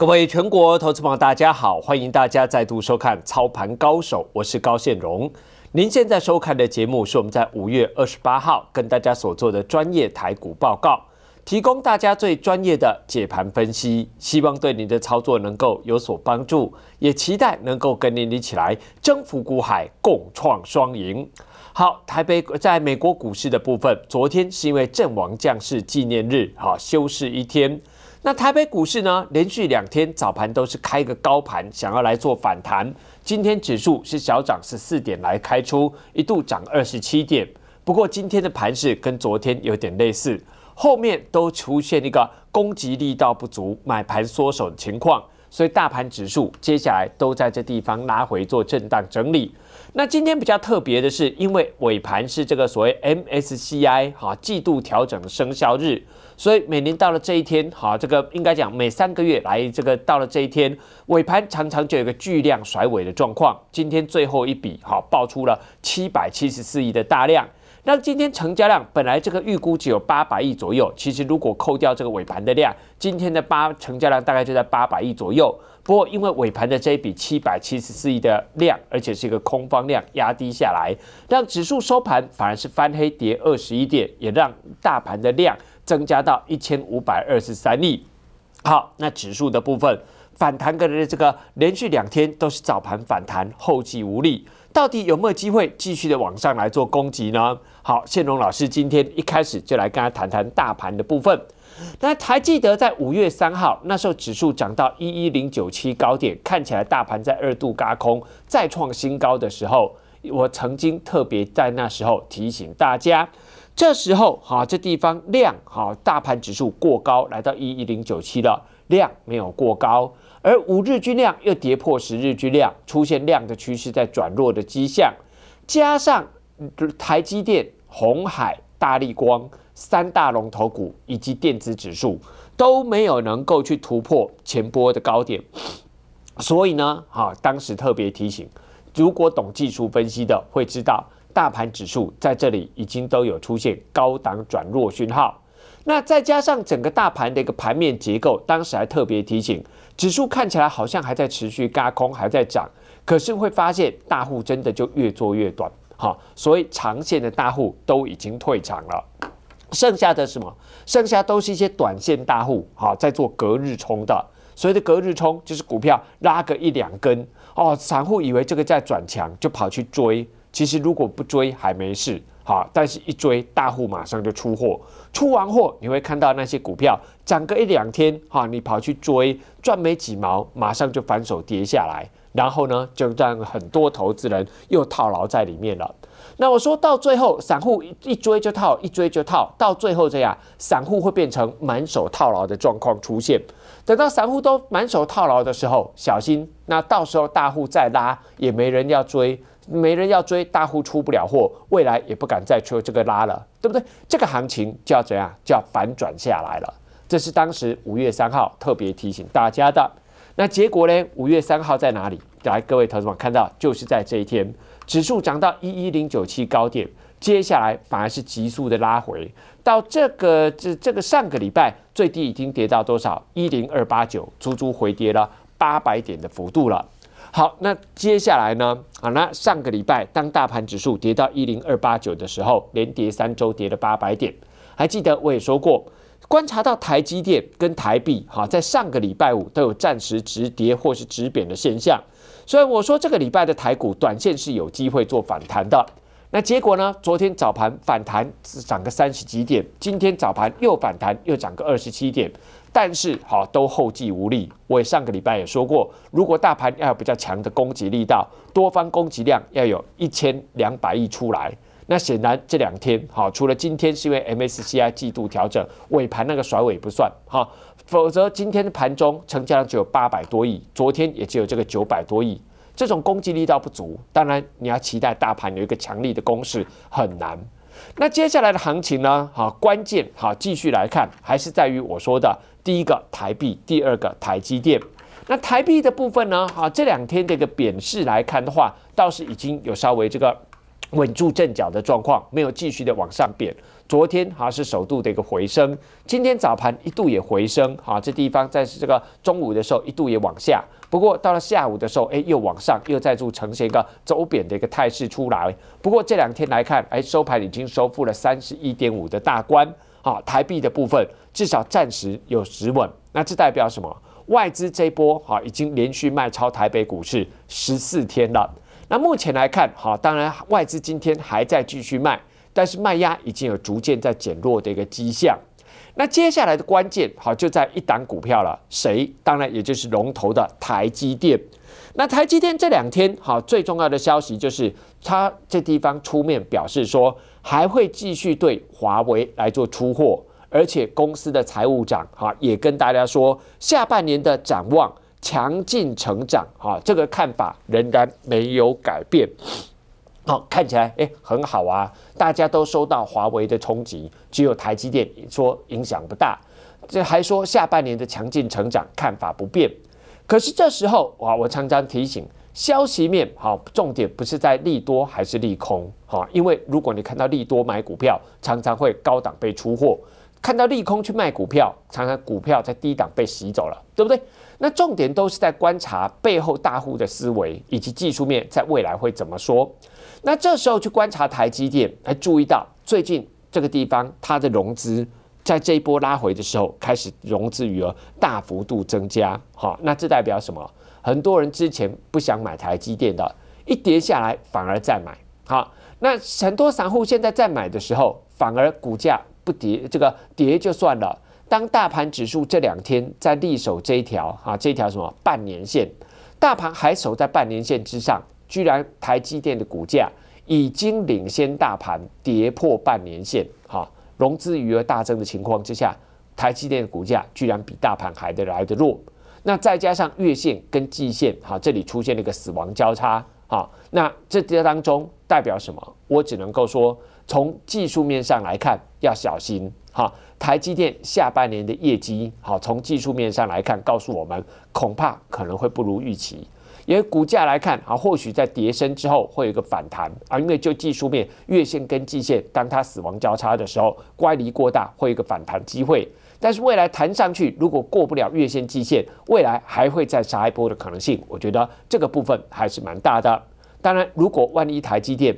各位全国投资友，大家好，欢迎大家再度收看操盘高手，我是高现荣。您现在收看的节目是我们在五月二十八号跟大家所做的专业台股报告，提供大家最专业的解盘分析，希望对您的操作能够有所帮助，也期待能够跟您一起来征服股海，共创双赢。好，台北在美国股市的部分，昨天是因为阵亡将士纪念日，哈，休市一天。那台北股市呢，连续两天早盘都是开个高盘，想要来做反弹。今天指数是小涨十四点来开出，一度涨二十七点。不过今天的盘势跟昨天有点类似，后面都出现一个攻击力道不足、买盘缩手的情况。所以大盘指数接下来都在这地方拉回做震荡整理。那今天比较特别的是，因为尾盘是这个所谓 MSCI 哈季度调整的生效日，所以每年到了这一天，哈，这个应该讲每三个月来这个到了这一天，尾盘常常就有一个巨量甩尾的状况。今天最后一笔，哈，爆出了七百七十四亿的大量。那今天成交量本来这个预估只有八百亿左右，其实如果扣掉这个尾盘的量，今天的八成交量大概就在八百亿左右。不过因为尾盘的这一笔七百七十四亿的量，而且是一个空方量压低下来，让指数收盘反而是翻黑跌二十一点，也让大盘的量增加到一千五百二十三亿。好，那指数的部分反弹，个人这个连续两天都是早盘反弹，后继无力。到底有没有机会继续的往上来做攻击呢？好，谢荣老师今天一开始就来跟他谈谈大盘的部分。那还记得在五月三号那时候指数涨到一一零九七高点，看起来大盘在二度高空再创新高的时候，我曾经特别在那时候提醒大家，这时候好，这地方量好，大盘指数过高来到一一零九七了，量没有过高。而五日均量又跌破十日均量，出现量的趋势在转弱的迹象，加上台积电、红海、大力光三大龙头股以及电子指数都没有能够去突破前波的高点，所以呢，哈，当时特别提醒，如果懂技术分析的会知道，大盘指数在这里已经都有出现高档转弱讯号。那再加上整个大盘的一个盘面结构，当时还特别提醒，指数看起来好像还在持续嘎空，还在涨，可是会发现大户真的就越做越短，哈，所以长线的大户都已经退场了，剩下的什么？剩下都是一些短线大户，哈，在做隔日冲的，所谓的隔日冲就是股票拉个一两根，哦，散户以为这个在转强，就跑去追，其实如果不追还没事。好，但是一追，大户马上就出货，出完货，你会看到那些股票涨个一两天，哈，你跑去追，赚没几毛，马上就反手跌下来，然后呢，就让很多投资人又套牢在里面了。那我说到最后，散户一追就套，一追就套，到最后这样，散户会变成满手套牢的状况出现。等到散户都满手套牢的时候，小心，那到时候大户再拉也没人要追。没人要追，大户出不了货，未来也不敢再出这个拉了，对不对？这个行情就要怎样？就要反转下来了。这是当时五月三号特别提醒大家的。那结果呢？五月三号在哪里？来，各位投资者看到，就是在这一天，指数涨到一一零九七高点，接下来反而是急速的拉回，到这个这这个上个礼拜最低已经跌到多少？一零二八九，足足回跌了八百点的幅度了。好，那接下来呢？好，那上个礼拜当大盘指数跌到一零二八九的时候，连跌三周，跌了八百点。还记得我也说过，观察到台积电跟台币，哈，在上个礼拜五都有暂时止跌或是止贬的现象，所以我说这个礼拜的台股短线是有机会做反弹的。那结果呢？昨天早盘反弹是涨个三十几点，今天早盘又反弹，又涨个二十七点。但是好，都后继无力。我也上个礼拜也说过，如果大盘要有比较强的攻击力道，多方攻击量要有一千两百亿出来。那显然这两天好，除了今天是因为 MSCI 季度调整尾盘那个甩尾不算哈，否则今天的盘中成交量只有八百多亿，昨天也只有这个九百多亿，这种攻击力道不足。当然你要期待大盘有一个强力的攻势很难。那接下来的行情呢？好，关键好继续来看，还是在于我说的。第一个台币，第二个台积电。那台币的部分呢？哈，这两天这个贬势来看的话，倒是已经有稍微这个稳住阵脚的状况，没有继续的往上贬。昨天哈是首度的一个回升，今天早盘一度也回升，哈，这地方在这个中午的时候一度也往下，不过到了下午的时候，哎，又往上，又再度呈现一个走贬的一个态势出来。不过这两天来看，哎，收盘已经收复了三十一点五的大关。好，台币的部分至少暂时有止稳，那这代表什么？外资这波好已经连续卖超台北股市十四天了。那目前来看，好，当然外资今天还在继续卖，但是卖压已经有逐渐在减弱的一个迹象。那接下来的关键好就在一档股票了，谁？当然也就是龙头的台积电。那台积电这两天好最重要的消息就是。他这地方出面表示说，还会继续对华为来做出货，而且公司的财务长哈也跟大家说，下半年的展望强劲成长哈，这个看法仍然没有改变。好，看起来哎很好啊，大家都收到华为的冲击，只有台积电说影响不大，这还说下半年的强劲成长看法不变。可是这时候啊，我常常提醒。消息面好，重点不是在利多还是利空哈，因为如果你看到利多买股票，常常会高档被出货；看到利空去卖股票，常常股票在低档被洗走了，对不对？那重点都是在观察背后大户的思维以及技术面在未来会怎么说。那这时候去观察台积电，还注意到最近这个地方它的融资在这一波拉回的时候，开始融资余额大幅度增加哈，那这代表什么？很多人之前不想买台积电的，一跌下来反而再买。好，那很多散户现在在买的时候，反而股价不跌，这个跌就算了。当大盘指数这两天在力守这一条啊，这条什么半年线，大盘还守在半年线之上，居然台积电的股价已经领先大盘跌破半年线。哈，融资余额大增的情况之下，台积电的股价居然比大盘还得来得弱。那再加上月线跟季线，哈，这里出现了一个死亡交叉，哈，那这当中代表什么？我只能够说，从技术面上来看，要小心，哈。台积电下半年的业绩，好，从技术面上来看，告诉我们恐怕可能会不如预期，因为股价来看，啊，或许在跌升之后会有一个反弹，啊，因为就技术面，月线跟季线当它死亡交叉的时候，乖离过大，会有一个反弹机会。但是未来弹上去，如果过不了月线、季线，未来还会再杀一波的可能性，我觉得这个部分还是蛮大的。当然，如果万一台积电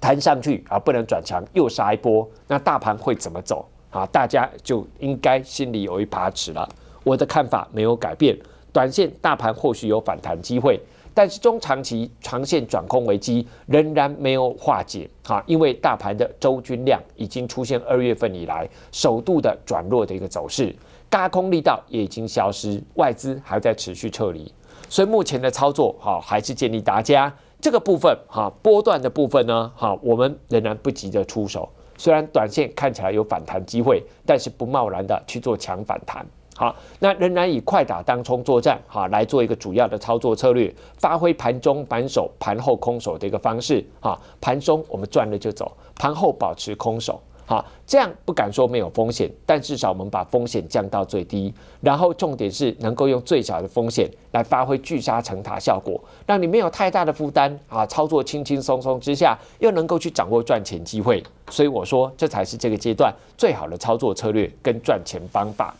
弹上去而不能转强，又杀一波，那大盘会怎么走啊？大家就应该心里有一把尺了。我的看法没有改变，短线大盘或许有反弹机会。但是中长期长线转空危机仍然没有化解哈，因为大盘的周均量已经出现二月份以来首度的转弱的一个走势，压空力道也已经消失，外资还在持续撤离，所以目前的操作哈还是建议大家这个部分哈波段的部分呢哈，我们仍然不急着出手，虽然短线看起来有反弹机会，但是不贸然的去做强反弹。好，那仍然以快打当冲作战，哈，来做一个主要的操作策略，发挥盘中反手、盘后空手的一个方式，哈，盘中我们赚了就走，盘后保持空手，哈，这样不敢说没有风险，但至少我们把风险降到最低，然后重点是能够用最小的风险来发挥聚沙成塔效果，让你没有太大的负担啊，操作轻轻松松之下，又能够去掌握赚钱机会，所以我说这才是这个阶段最好的操作策略跟赚钱方法。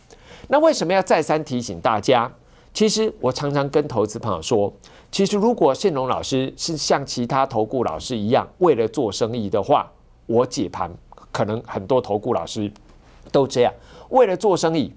那为什么要再三提醒大家？其实我常常跟投资朋友说，其实如果盛龙老师是像其他投顾老师一样，为了做生意的话，我解盘可能很多投顾老师都这样，为了做生意，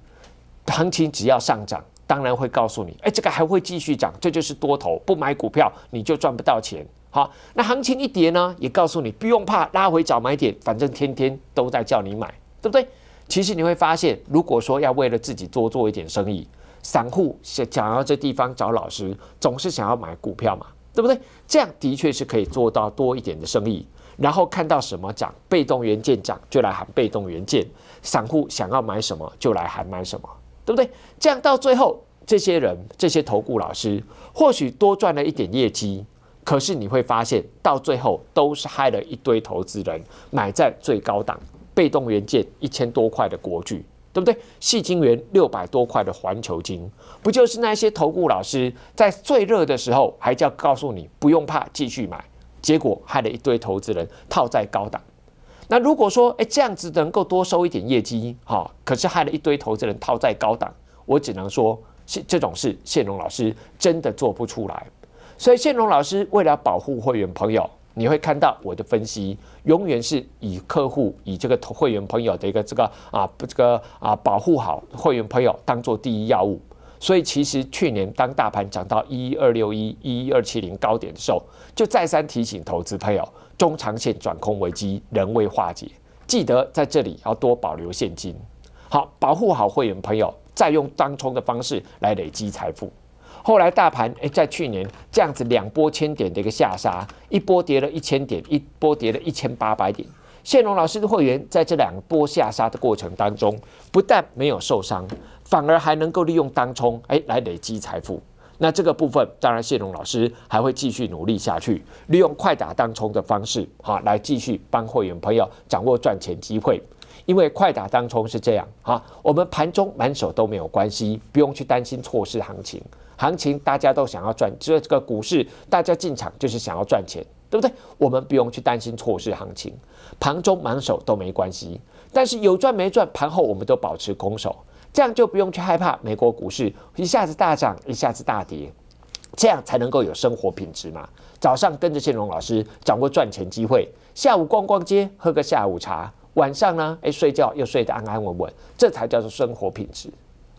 行情只要上涨，当然会告诉你，哎，这个还会继续涨，这就是多头，不买股票你就赚不到钱。好，那行情一跌呢，也告诉你不用怕，拉回找买点，反正天天都在叫你买，对不对？其实你会发现，如果说要为了自己多做一点生意，散户想想要这地方找老师，总是想要买股票嘛，对不对？这样的确是可以做到多一点的生意，然后看到什么涨，被动元件涨就来喊被动元件，散户想要买什么就来喊买什么，对不对？这样到最后，这些人这些投顾老师，或许多赚了一点业绩，可是你会发现到最后都是害了一堆投资人买在最高档。被动元件一千多块的国巨，对不对？戏精元六百多块的环球晶，不就是那些投顾老师在最热的时候还叫告诉你不用怕继续买，结果害了一堆投资人套在高档。那如果说哎这样子能够多收一点业绩哈，可是害了一堆投资人套在高档，我只能说是这种事，谢龙老师真的做不出来。所以谢龙老师为了保护会员朋友。你会看到我的分析，永远是以客户以这个会员朋友的一个这个啊不这个啊保护好会员朋友当做第一要务。所以其实去年当大盘涨到一一二六一一一二七零高点的时候，就再三提醒投资朋友，中长线转空危机仍未化解，记得在这里要多保留现金，好保护好会员朋友，再用当冲的方式来累积财富。后来大盘哎，在去年这样子两波千点的一个下杀，一波跌了一千点，一波跌了一千八百点。谢龙老师的会员在这两波下杀的过程当中，不但没有受伤，反而还能够利用当冲哎来累积财富。那这个部分，当然谢龙老师还会继续努力下去，利用快打当冲的方式，好来继续帮会员朋友掌握赚钱机会。因为快打当冲是这样，哈，我们盘中满手都没有关系，不用去担心错失行情。行情大家都想要赚，就是这个股市，大家进场就是想要赚钱，对不对？我们不用去担心错失行情，盘中满手都没关系。但是有赚没赚，盘后我们都保持空手，这样就不用去害怕美国股市一下子大涨，一下子大跌，这样才能够有生活品质嘛。早上跟着建龙老师掌握赚钱机会，下午逛逛街，喝个下午茶，晚上呢，哎睡觉又睡得安安稳稳，这才叫做生活品质。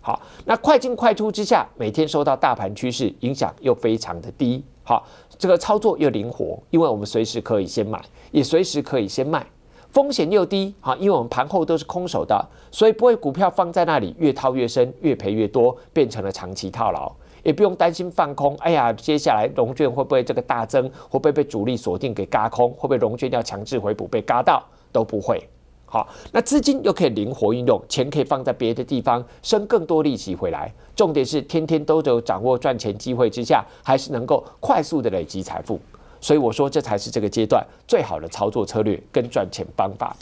好，那快进快出之下，每天受到大盘趋势影响又非常的低，好，这个操作又灵活，因为我们随时可以先买，也随时可以先卖，风险又低，好，因为我们盘后都是空手的，所以不会股票放在那里越套越深，越赔越多，变成了长期套牢，也不用担心放空，哎呀，接下来融券会不会这个大增，会不会被主力锁定给嘎空，会不会融券要强制回补被嘎到，都不会。好，那资金又可以灵活运用，钱可以放在别的地方，生更多利息回来。重点是天天都有掌握赚钱机会之下，还是能够快速的累积财富。所以我说，这才是这个阶段最好的操作策略跟赚钱方法。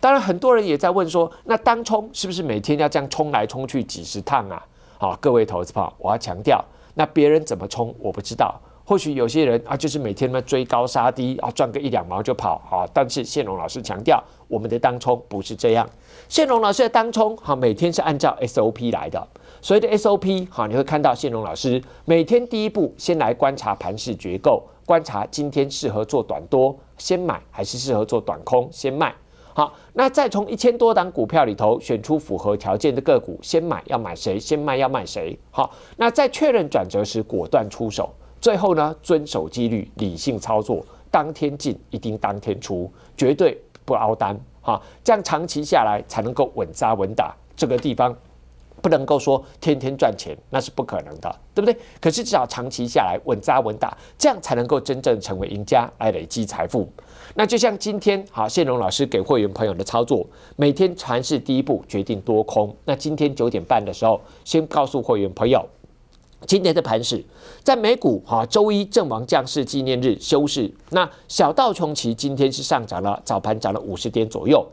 当然，很多人也在问说，那当冲是不是每天要这样冲来冲去几十趟啊？好，各位投资朋友，我要强调，那别人怎么冲我不知道。或许有些人啊，就是每天那追高杀低啊，赚个一两毛就跑哈。但是谢龙老师强调，我们的当冲不是这样。谢龙老师的当冲哈，每天是按照 SOP 来的。所谓的 SOP 哈，你会看到谢龙老师每天第一步先来观察盘势结构，观察今天适合做短多先买还是适合做短空先卖。好，那再从一千多档股票里头选出符合条件的个股，先买要买谁，先卖要卖谁。好，那在确认转折时果断出手。最后呢，遵守纪律，理性操作，当天进一定当天出，绝对不熬单啊！这样长期下来才能够稳扎稳打。这个地方不能够说天天赚钱，那是不可能的，对不对？可是至少长期下来稳扎稳打，这样才能够真正成为赢家来累积财富。那就像今天哈，谢荣老师给会员朋友的操作，每天尝试第一步决定多空。那今天九点半的时候，先告诉会员朋友。今天的盘市，在美股哈周一阵亡将士纪念日休市，那小道重奇今天是上涨了，早盘涨了五十点左右，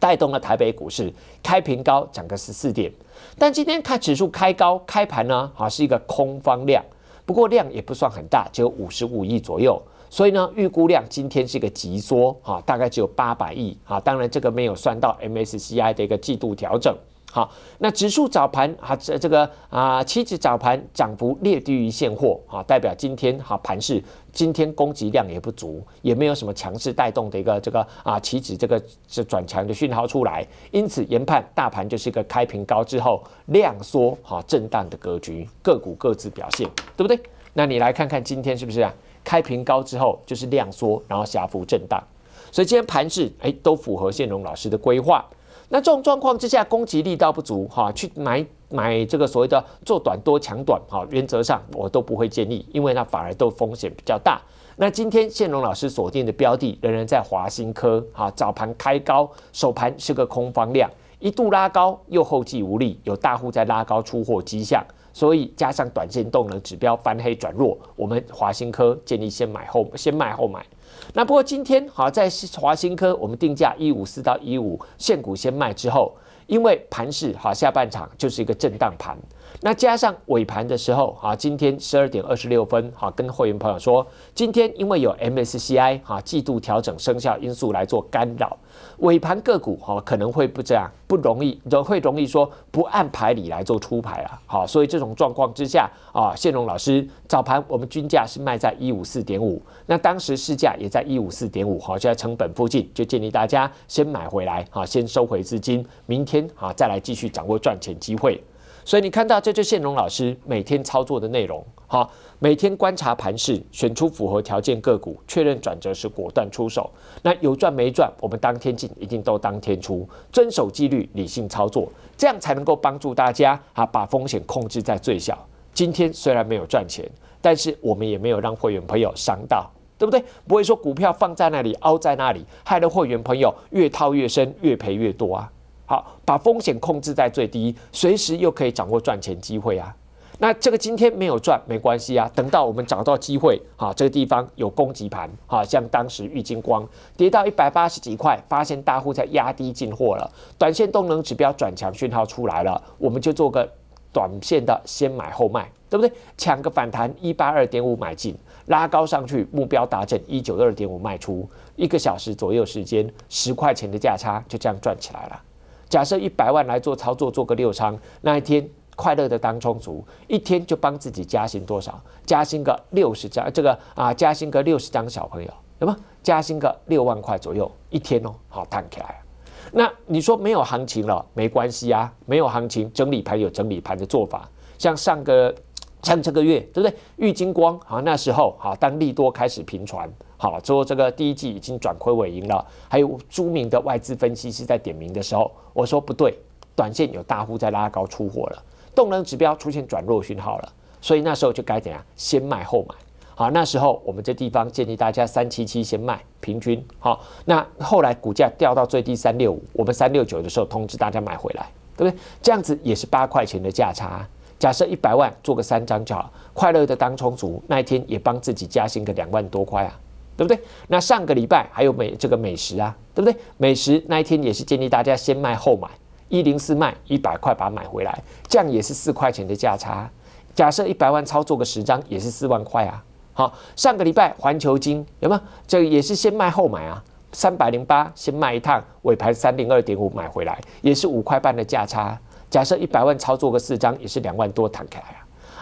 带动了台北股市开平高涨个十四点。但今天看指数开高开盘呢，哈是一个空方量，不过量也不算很大，只有五十五亿左右，所以呢预估量今天是一个急缩哈，大概只有八百亿啊。当然这个没有算到 MSCI 的一个季度调整。好，那指数早盘啊，这这个啊，期指早盘涨幅略低于现货啊，代表今天哈盘势，今天供给量也不足，也没有什么强势带动的一个这个啊期指这个转强的讯号出来，因此研判大盘就是一个开平高之后量缩哈震荡的格局，个股各自表现，对不对？那你来看看今天是不是啊？开平高之后就是量缩，然后小幅震荡，所以今天盘势哎都符合现荣老师的规划。那这种状况之下，攻击力道不足哈，去买买这个所谓的做短多抢短哈，原则上我都不会建议，因为它反而都风险比较大。那今天线龙老师锁定的标的仍然在华新科哈，早盘开高，首盘是个空方量，一度拉高又后继无力，有大户在拉高出货迹象，所以加上短线动能指标翻黑转弱，我们华新科建议先买后先卖后买。那不过今天好，在华新科，我们定价一五四到一五，现股先卖之后，因为盘势好，下半场就是一个震荡盘。那加上尾盘的时候啊，今天十二点二十六分哈，跟会员朋友说，今天因为有 MSCI 哈季度调整生效因素来做干扰，尾盘个股哈可能会不这样，不容易，会容易说不按牌理来做出牌啊，好，所以这种状况之下啊，谢龙老师早盘我们均价是卖在一五四点五，那当时市价也在一五四点五，好就在成本附近，就建议大家先买回来啊，先收回资金，明天啊再来继续掌握赚钱机会。所以你看到这就谢龙老师每天操作的内容，好，每天观察盘势，选出符合条件个股，确认转折时果断出手。那有赚没赚，我们当天进一定都当天出，遵守纪律，理性操作，这样才能够帮助大家啊把风险控制在最小。今天虽然没有赚钱，但是我们也没有让会员朋友伤到，对不对？不会说股票放在那里，凹在那里，害了会员朋友越套越深，越赔越多啊。好，把风险控制在最低，随时又可以掌握赚钱机会啊！那这个今天没有赚没关系啊，等到我们找到机会，好，这个地方有供给盘，好，像当时玉金光跌到一百八十几块，发现大户在压低进货了，短线动能指标转强讯号出来了，我们就做个短线的先买后卖，对不对？抢个反弹一八二点五买进，拉高上去目标达成一九二点五卖出，一个小时左右时间，十块钱的价差就这样赚起来了。假设一百万来做操作，做个六仓，那一天快乐的当充足，一天就帮自己加薪多少？加薪个六十张，这个啊，加薪个六十张小朋友，对吗？加薪个六万块左右一天哦，好，涨起来。那你说没有行情了，没关系啊，没有行情，整理盘有整理盘的做法，像上个，像这个月，对不对？玉金光好，那时候好，当利多开始平传。好，之后这个第一季已经转亏为盈了。还有著名的外资分析师在点名的时候，我说不对，短线有大户在拉高出货了，动能指标出现转弱讯号了，所以那时候就该怎样？先卖后买。好，那时候我们这地方建议大家三七七先卖，平均。好，那后来股价掉到最低三六五，我们三六九的时候通知大家买回来，对不对？这样子也是八块钱的价差。假设一百万做个三张就好，快乐的当冲足，那一天也帮自己加薪个两万多块啊。对不对？那上个礼拜还有美这个美食啊，对不对？美食那一天也是建议大家先卖后买，一零四卖一百块把它买回来，这样也是四块钱的价差。假设一百万操作个十张，也是四万块啊。好，上个礼拜环球金有有？这个也是先卖后买啊，三百零八先卖一趟，尾盘三零二点五买回来，也是五块半的价差。假设一百万操作个四张，也是两万多弹开。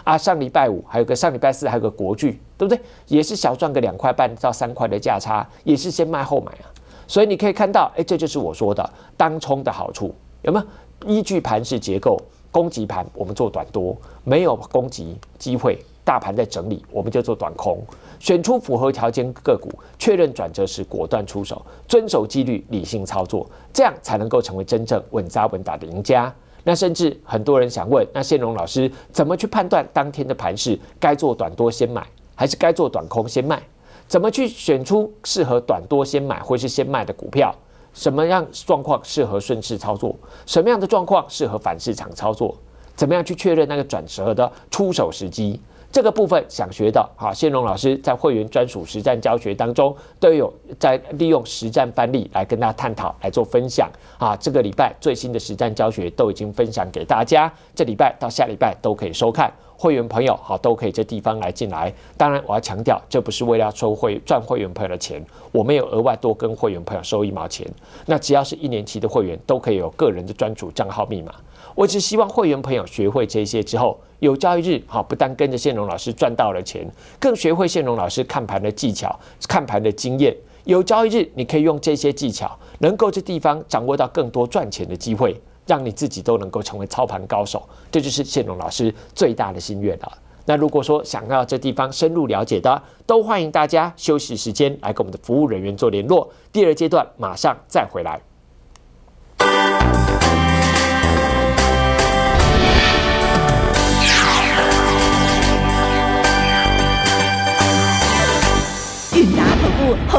啊，上礼拜五还有个，上礼拜四还有个国剧，对不对？也是小赚个两块半到三块的价差，也是先卖后买啊。所以你可以看到，哎，这就是我说的当冲的好处，有没有？依据盘势结构，供给盘我们做短多，没有供给机会，大盘在整理，我们就做短空，选出符合条件个股，确认转折时果断出手，遵守纪律，理性操作，这样才能够成为真正稳扎稳打的赢家。那甚至很多人想问，那谢荣老师怎么去判断当天的盘势，该做短多先买，还是该做短空先卖？怎么去选出适合短多先买或是先卖的股票？什么样状况适合顺势操作？什么样的状况适合反市场操作？怎么样去确认那个转折的出手时机？这个部分想学的，好，先荣老师在会员专属实战教学当中都有在利用实战范例来跟大家探讨来做分享啊。这个礼拜最新的实战教学都已经分享给大家，这礼拜到下礼拜都可以收看。会员朋友好，都可以这地方来进来。当然，我要强调，这不是为了收会赚会员朋友的钱，我没有额外多跟会员朋友收一毛钱。那只要是一年期的会员，都可以有个人的专属账号密码。我只希望会员朋友学会这些之后。有朝一日，好，不但跟着谢龙老师赚到了钱，更学会谢龙老师看盘的技巧、看盘的经验。有朝一日，你可以用这些技巧，能够这地方掌握到更多赚钱的机会，让你自己都能够成为操盘高手。这就是谢龙老师最大的心愿了。那如果说想要这地方深入了解的，都欢迎大家休息时间来跟我们的服务人员做联络。第二阶段马上再回来。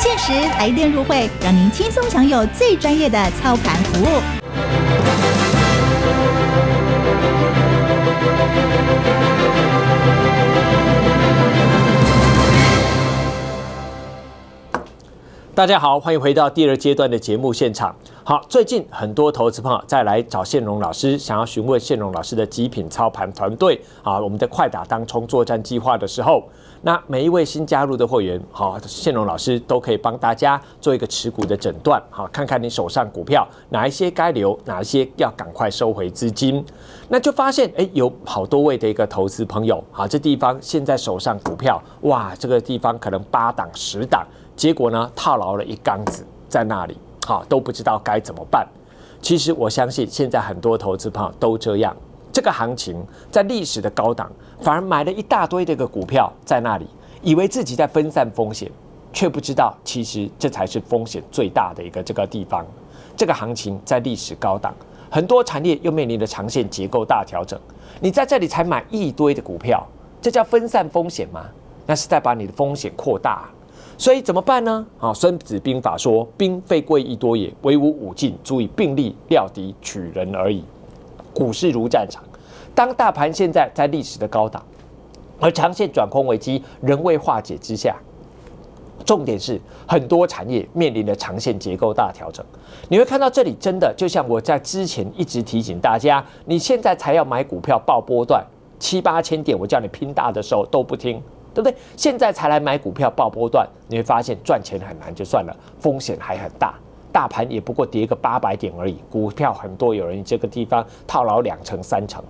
限时来电入会，让您轻松享有最专业的操盘服务。大家好，欢迎回到第二阶段的节目现场。好，最近很多投资朋友再来找谢荣老师，想要询问谢荣老师的极品操盘团队啊，我们的快打当冲作战计划的时候。那每一位新加入的会员，好，宪荣老师都可以帮大家做一个持股的诊断，好，看看你手上股票哪一些该留，哪一些要赶快收回资金。那就发现，哎，有好多位的一个投资朋友，好，这地方现在手上股票，哇，这个地方可能八档十档，结果呢，套牢了一缸子在那里，好，都不知道该怎么办。其实我相信现在很多投资朋友都这样。这个行情在历史的高档，反而买了一大堆这个股票在那里，以为自己在分散风险，却不知道其实这才是风险最大的一个这个地方。这个行情在历史高档，很多产业又面临着长线结构大调整，你在这里才买一堆的股票，这叫分散风险吗？那是在把你的风险扩大。所以怎么办呢？啊，《孙子兵法》说：“兵非贵易多也，唯吾武进足以并力料敌取人而已。”股市如战场，当大盘现在在历史的高档，而长线转空危机仍未化解之下，重点是很多产业面临的长线结构大调整。你会看到这里真的就像我在之前一直提醒大家，你现在才要买股票报波段七八千点，我叫你拼大的时候都不听，对不对？现在才来买股票报波段，你会发现赚钱很难就算了，风险还很大。大盘也不过跌个八百点而已，股票很多有人这个地方套牢两成三成，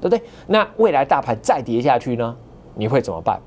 对不对？那未来大盘再跌下去呢，你会怎么办？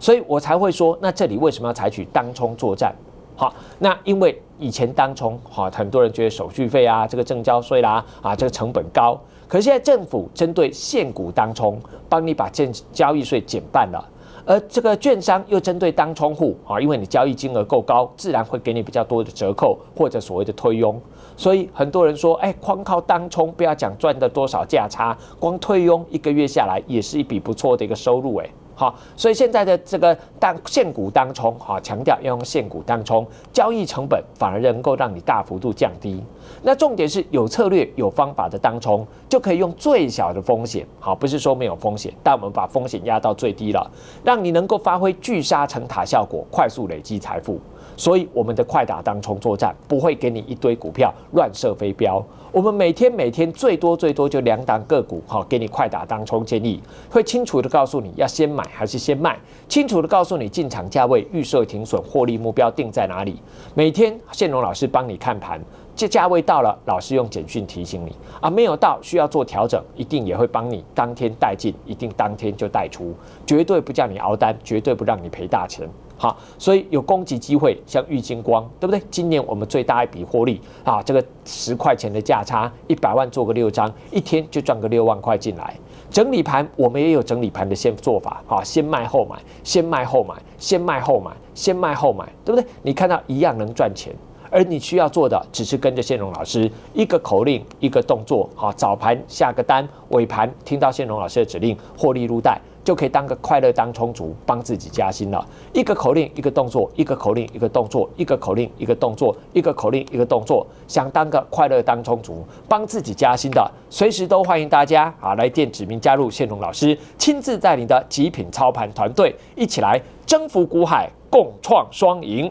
所以我才会说，那这里为什么要采取当冲作战？好，那因为以前当冲，好，很多人觉得手续费啊，这个证交税啦，啊，这个成本高。可是现在政府针对现股当冲，帮你把正交易税减半了。而这个券商又针对当冲户啊，因为你交易金额够高，自然会给你比较多的折扣或者所谓的推佣，所以很多人说，哎，光靠当冲不要讲赚的多少价差，光推佣一个月下来也是一笔不错的一个收入，哎。好，所以现在的这个当现股当冲，好，强调要用现股当冲，交易成本反而能够让你大幅度降低。那重点是有策略、有方法的当冲，就可以用最小的风险，好，不是说没有风险，但我们把风险压到最低了，让你能够发挥聚沙成塔效果，快速累积财富。所以我们的快打当冲作战不会给你一堆股票乱射飞镖，我们每天每天最多最多就两档个股，哈，给你快打当冲建议，会清楚的告诉你要先买还是先卖，清楚的告诉你进场价位、预设停损、获利目标定在哪里。每天宪龙老师帮你看盘，这价位到了，老师用简讯提醒你，啊，没有到需要做调整，一定也会帮你当天带进，一定当天就带出，绝对不叫你熬单，绝对不让你赔大钱。好，所以有攻击机会，像玉金光，对不对？今年我们最大一笔获利啊，这个十块钱的价差，一百万做个六张，一天就赚个六万块进来。整理盘我们也有整理盘的先做法，好，先卖后买，先卖后买，先卖后买，先卖后买，对不对？你看到一样能赚钱，而你需要做的只是跟着谢荣老师一个口令一个动作，好，早盘下个单，尾盘听到谢荣老师的指令获利入袋。就可以当个快乐当充足，帮自己加薪了。一个口令一个动作，一个口令一个动作，一个口令一个动作，一个口令一个动作。想当个快乐当充足，帮自己加薪的，随时都欢迎大家啊来电指名加入谢龙老师亲自带领的极品操盘团队，一起来征服股海，共创双赢。